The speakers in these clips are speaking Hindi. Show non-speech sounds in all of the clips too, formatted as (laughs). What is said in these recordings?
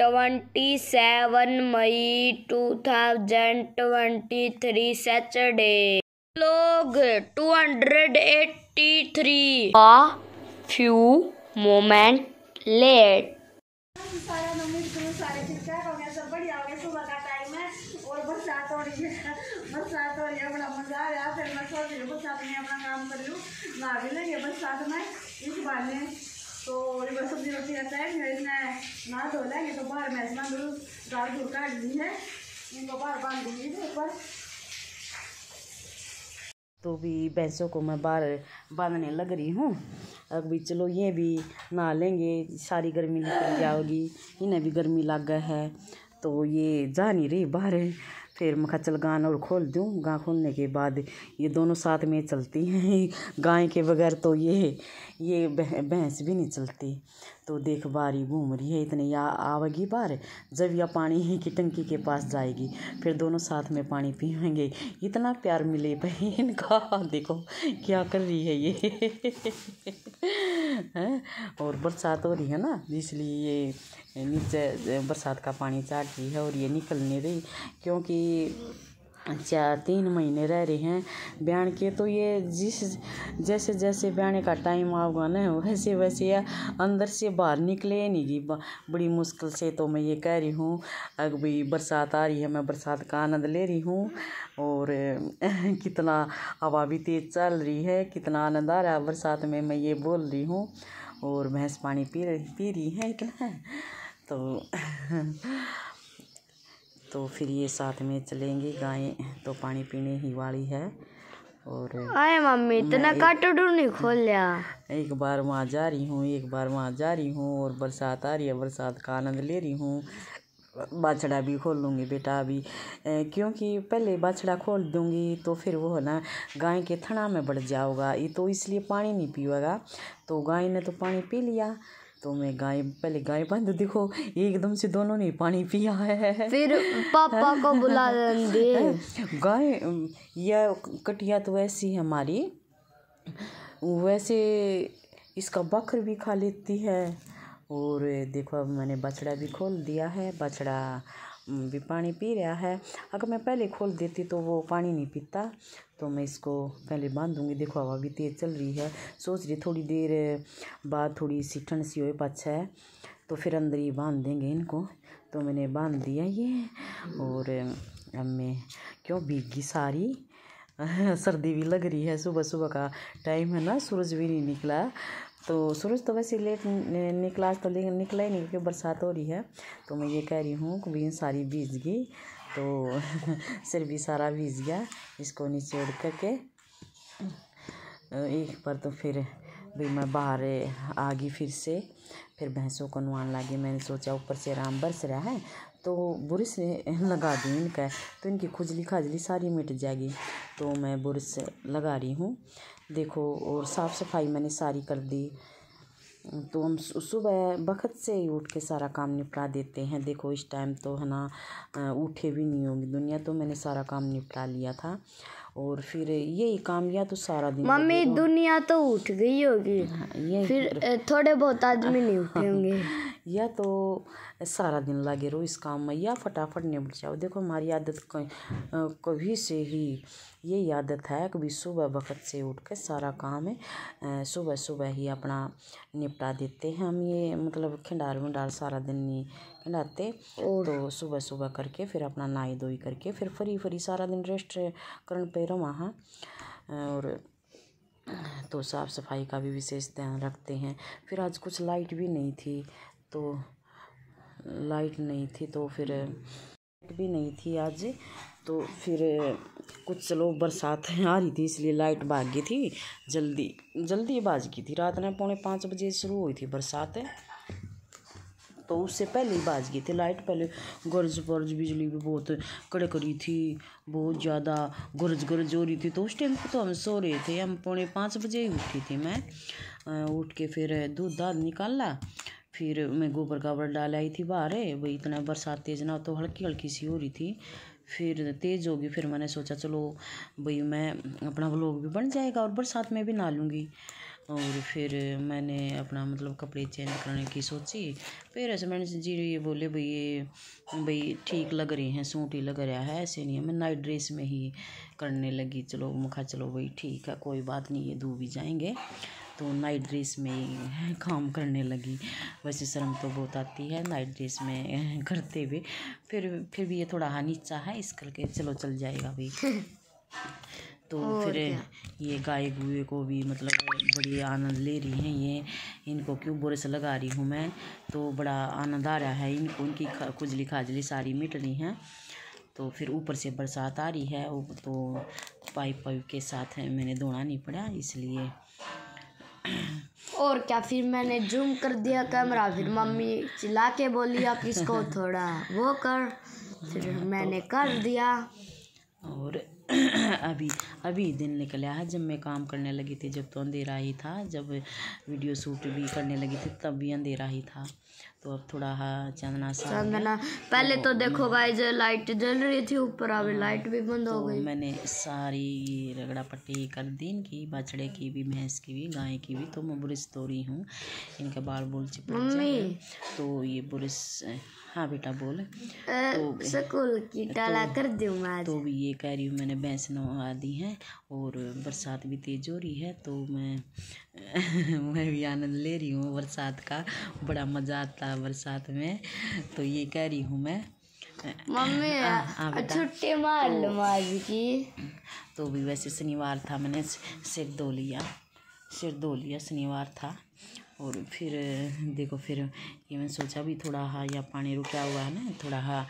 ट्वेंटी सेवन मई two thousand twenty three Saturday लोग two hundred eighty three a few moment late सारा तो बरसात हो रही है बड़ा मजा आ रहा फिर मैं सोच रही हूँ बरसात में अपना काम कर रही हूँ ना भी लगे बरसात में इस बार में तो उन्हें बस सब्जी रोटी रहता है घर में ना धो ये तो बाहर मैं इसमें दूर दाल धूल काट दी है इनको बाहर बांध दी थी ऊपर तो भी भैंसों को मैं बाहर बांधने लग रही हूँ अभी चलो ये भी नहा लेंगे सारी गर्मी निकल जाओगी इन्हें भी गर्मी लग गई है तो ये जा नहीं रही बाहर है फिर मखा चल गान और खोल दूँ गाँ खोलने के बाद ये दोनों साथ में चलती हैं (laughs) गाय के बगैर तो ये ये भैंस भी नहीं चलती तो देख बारी घूम रही है इतने या आवेगी बार जब या पानी ही की टंकी के पास जाएगी फिर दोनों साथ में पानी पियेंगे इतना प्यार मिले बहन का (laughs) देखो क्या कर रही है ये (laughs) और बरसात हो रही है ना इसलिए ये नीचे बरसात का पानी चाट रही है और ये निकल नहीं रही क्योंकि चार तीन महीने रह रही हैं ब्याण के तो ये जिस जैसे जैसे ब्याने का टाइम होगा ना वैसे वैसे या अंदर से बाहर निकले नहीं कि बड़ी मुश्किल से तो मैं ये कह रही हूँ अब भाई बरसात आ रही है मैं बरसात का आनंद ले रही हूँ और (laughs) कितना हवा भी तेज़ चल रही है कितना आनंद आ रहा है बरसात में मैं ये बोल रही हूँ और भैंस पानी पी रही पी रही है इतना तो (laughs) तो फिर ये साथ में चलेंगी गाय तो पानी पीने ही वाली है और आए मम्मी इतना काटू नहीं खोल लिया एक बार वहाँ जा रही हूँ एक बार वहाँ जा रही हूँ और बरसात आ रही है बरसात का आनंद ले रही हूँ बाछड़ा भी खोल लूँगी बेटा अभी क्योंकि पहले बाछड़ा खोल दूँगी तो फिर वो है ना गाय के थना में बढ़ जाओगा ये तो इसलिए पानी नहीं पीएगा तो गाय ने तो पानी पी लिया तो मैं गाय पहले गाय बंद देखो एकदम से दोनों ने पानी पिया है फिर पापा को बुला लेंगे गाय यह कटिया तो वैसी है हमारी वैसे इसका बकर भी खा लेती है और देखो अब मैंने बछड़ा भी खोल दिया है बछड़ा भी पानी पी रहा है अगर मैं पहले खोल देती तो वो पानी नहीं पीता तो मैं इसको पहले बांध दूँगी देखो हवा भी तेज़ चल रही है सोच रही थोड़ी देर बाद थोड़ी सी ठंड सी हो पाछा है तो फिर अंदर ही बांध देंगे इनको तो मैंने बांध दिया ये और मैं क्यों भीगी सारी (laughs) सर्दी भी लग रही है सुबह सुबह का टाइम है ना सूरज भी नहीं निकला तो सूरज तो वैसे लेट निकला तो लेकिन निकला ही नहीं क्योंकि बरसात हो रही है तो मैं ये कह रही हूँ कि बीन सारी भीज गई तो (laughs) सिर भी सारा भीज गया इसको नीचे उड़ करके एक बार तो फिर भी मैं बाहर आ गई फिर से फिर भैंसों को नुआन लागी मैंने सोचा ऊपर से राम बरस रहा है तो बुरुश (laughs) लगा दी इनका तो इनकी खुजली खाजली सारी मिट जाएगी तो मैं बुरश लगा रही हूँ देखो और साफ़ सफाई मैंने सारी कर दी तो हम सुबह बखत से ही उठ के सारा काम निपटा देते हैं देखो इस टाइम तो है ना उठे भी नहीं होंगे दुनिया तो मैंने सारा काम निपटा लिया था और फिर यही काम या तो सारा दिन मम्मी दुनिया तो उठ गई होगी हाँ, ये फिर तो थोड़े बहुत आदमी नहीं (laughs) उठे होंगे या तो सारा दिन लगे रहो इस काम में या फटाफट निपट जाओ देखो हमारी आदत कभी से ही ये आदत है कभी सुबह वक्त से उठ कर सारा काम है सुबह सुबह ही अपना निपटा देते हैं हम ये मतलब खिंडार विंडार सारा दिन नहीं खिंडाते तो सुबह सुबह करके फिर अपना नहाई धोई करके फिर फरी फ्री सारा दिन रेस्ट करण पे रवा हाँ। और तो साफ़ सफाई का भी विशेष ध्यान रखते हैं फिर आज कुछ लाइट भी नहीं थी तो लाइट नहीं थी तो फिर लाइट भी नहीं थी आज तो फिर कुछ चलो बरसात (laughs) आ रही थी इसलिए लाइट भाग गई थी जल्दी जल्दी बाज गई थी रात में पौने पाँच बजे शुरू हुई थी बरसात तो उससे पहले ही बाज गई थी लाइट पहले गरज गरज बिजली भी बहुत कड़क रही थी बहुत ज़्यादा गरज गरज हो रही थी तो उस टाइम पर तो हम सो रहे थे हम पौने पाँच बजे ही उठी थी मैं उठ के फिर दूध दाद निकाला फिर मैं गोबर का बड़ डाल आई थी बाहर है वही इतना बरसात तेज़ ना तो हल्की हल्की सी हो रही थी फिर तेज़ होगी फिर मैंने सोचा चलो भाई मैं अपना व्लॉग भी बन जाएगा और बरसात में भी ना लूँगी और फिर मैंने अपना मतलब कपड़े चेंज करने की सोची फिर मैंने जी ये बोले भाई ये भाई ठीक लग रही हैं सूट ही लग रहा है ऐसे नहीं है मैं नाइट ड्रेस में ही करने लगी चलो मुखा चलो भाई ठीक है कोई बात नहीं ये डूब भी जाएंगे तो नाइट ड्रेस में काम करने लगी वैसे शर्म तो बहुत आती है नाइट ड्रेस में करते हुए फिर फिर भी ये थोड़ा हाँ नीचा है इस करके चलो चल जाएगा भाई तो (laughs) फिर ये गाय गुए को भी मतलब बड़ी आनंद ले रही हैं ये इनको क्यों बुरे से लगा रही हूँ मैं तो बड़ा आनंद आ रहा है इनको इनकी खुजली खाजली सारी मिट रही हैं तो फिर ऊपर से बरसात आ रही है तो पाइप पाइप के साथ मैंने धोना नहीं पड़ा इसलिए और क्या फिर मैंने जूम कर दिया कैमरा फिर मम्मी चिल्ला के बोली आप इसको थोड़ा वो कर फिर मैंने कर दिया और अभी अभी दिन निकल आया जब मैं काम करने लगी थी जब तो अंधेरा ही था जब वीडियो शूट भी करने लगी थी तब भी अंधेरा ही था तो अब थोड़ा हाँ चंदना चंदना पहले तो, तो देखो गाइज लाइट जल रही थी ऊपर अभी लाइट भी बंद तो हो गई मैंने सारी रगड़ा पट्टी कर दी इनकी बछड़े की भी भैंस की भी गाय की भी तो मैं बुरिस रही हूँ इनका बाल बोल चिपक तो ये बुरिस हाँ बेटा बोल तो स्कूल की तो टाला कर दूंगा तो भी ये कह रही हूँ मैंने भैंस नवा दी है और बरसात भी तेज हो रही है तो मैं (laughs) मैं भी आनंद ले रही हूँ बरसात का बड़ा मज़ा आता था बरसात में तो ये कह रही हूँ मैं मम्मी छुट्टी मार लो तो- मार की तो भी वैसे शनिवार था मैंने सिर धो लिया सिर धो लिया शनिवार था और फिर देखो फिर ये मैंने सोचा भी थोड़ा हा या पानी रुका हुआ है ना थोड़ा हा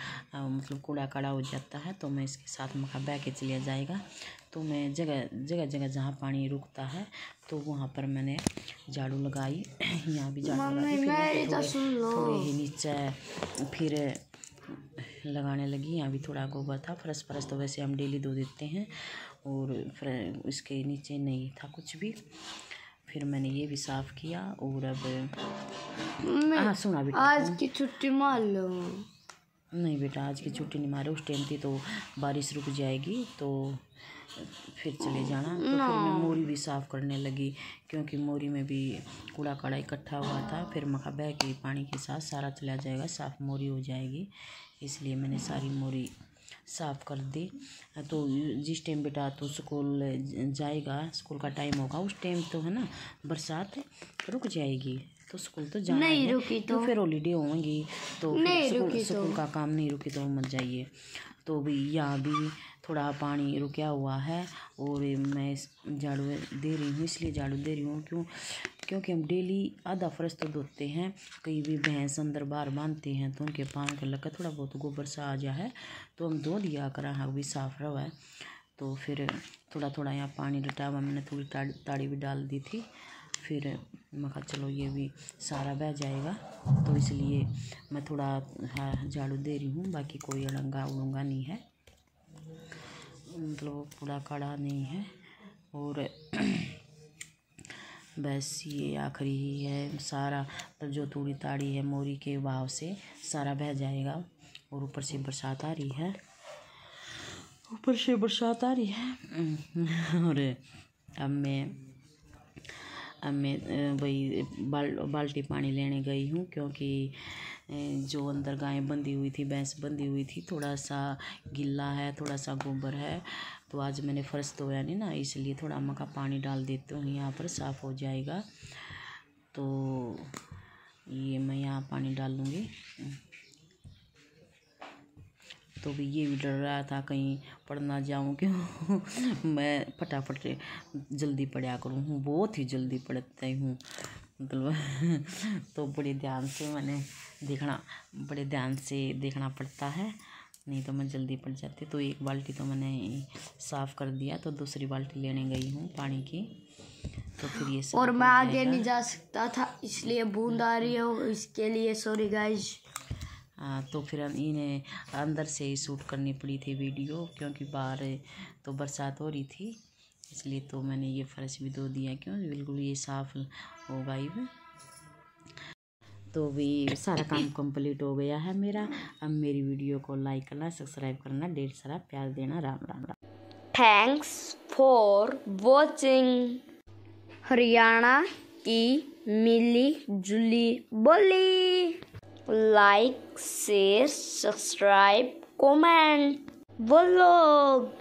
मतलब कूड़ा कड़ा हो जाता है तो मैं इसके साथ मखा बह के चलिया जाएगा तो मैं जगह जगह जगह जहाँ पानी रुकता है तो वहाँ पर मैंने झाड़ू लगाई (clears throat) यहाँ भी झाड़ू लगाई तो थोड़े, ही नीचे फिर लगाने लगी यहाँ भी थोड़ा गोबर था फरस फरस तो वैसे हम डेली धो देते हैं और फिर उसके नीचे नहीं था कुछ भी फिर मैंने ये भी साफ़ किया और अब हाँ सुना बेटा आज की छुट्टी मार लो नहीं बेटा आज की छुट्टी नहीं मारे उस टाइम थी तो बारिश रुक जाएगी तो फिर चले जाना तो फिर मैं मोरी भी साफ़ करने लगी क्योंकि मोरी में भी कूड़ा कड़ा इकट्ठा हुआ था फिर मखा बह के पानी के साथ सारा चला जाएगा साफ़ मोरी हो जाएगी इसलिए मैंने सारी मोरी साफ़ कर दी तो जिस टाइम बेटा तो स्कूल जाएगा स्कूल का टाइम होगा उस टाइम तो है ना बरसात रुक जाएगी तो स्कूल तो जाना नहीं रुकी तो, तो फिर हॉलीडे होंगी तो स्कूल, तो। स्कूल का काम नहीं रुकी तो मत जाइए तो भी यहाँ भी थोड़ा पानी रुका हुआ है और मैं झाड़ू दे रही हूँ इसलिए झाड़ू दे रही हूँ क्यों क्योंकि हम डेली आधा फर्श तो धोते हैं कहीं भी भैंस अंदर बाहर बांधते हैं तो उनके पान का लग थोड़ा बहुत गोबर सा आ जाए तो हम धो दिया करा हाँ भी साफ रहा है तो फिर थोड़ा थोड़ा यहाँ पानी डटा हुआ मैंने थोड़ी ताड़ी, ताड़ी भी डाल दी थी फिर मैं कहा चलो ये भी सारा बह जाएगा तो इसलिए मैं थोड़ा हाँ झाड़ू दे रही हूँ बाकी कोई अड़ंगा उड़ूंगा नहीं है मतलब वो पूरा कड़ा नहीं है और (clears throat) बस ये आखिरी ही है सारा मतलब जो तूड़ी ताड़ी है मोरी के भाव से सारा बह जाएगा और ऊपर से बरसात आ रही है ऊपर से बरसात आ रही है (laughs) और अब मैं अब मैं वही बाल बाल्टी पानी लेने गई हूँ क्योंकि जो अंदर गाय बंधी हुई थी भैंस बंधी हुई थी थोड़ा सा गिल्ला है थोड़ा सा गोबर है तो आज मैंने फर्श धोया नहीं ना इसलिए थोड़ा मका पानी डाल देती हूँ यहाँ पर साफ़ हो जाएगा तो ये मैं यहाँ पानी डाल लूँगी तो भी ये भी डर रहा था कहीं पड़ ना जाऊँ क्यों (laughs) मैं फटाफट जल्दी पढ़ा करूँ बहुत ही जल्दी पढ़ती हूँ मतलब तो बड़े ध्यान से मैंने देखना बड़े ध्यान से देखना पड़ता है नहीं तो मैं जल्दी पड़ जाती तो एक बाल्टी तो मैंने साफ़ कर दिया तो दूसरी बाल्टी लेने गई हूँ पानी की तो फिर ये और मैं आगे नहीं जा सकता था इसलिए बूंद आ रही हो इसके लिए सॉरी गाइज तो फिर इन्हें अंदर से ही शूट करनी पड़ी थी वीडियो क्योंकि बाहर तो बरसात हो रही थी इसलिए तो मैंने ये फर्श भी धो दिया क्यों बिल्कुल ये साफ़ होगा ही तो भी सारा काम कंप्लीट हो गया है मेरा अब मेरी वीडियो को लाइक करना सब्सक्राइब करना ढेर सारा प्यार देना Ram Ram Ram thanks for watching Haryana की मिली जुली बोली लाइक शेयर सब्सक्राइब कमेंट वो लोग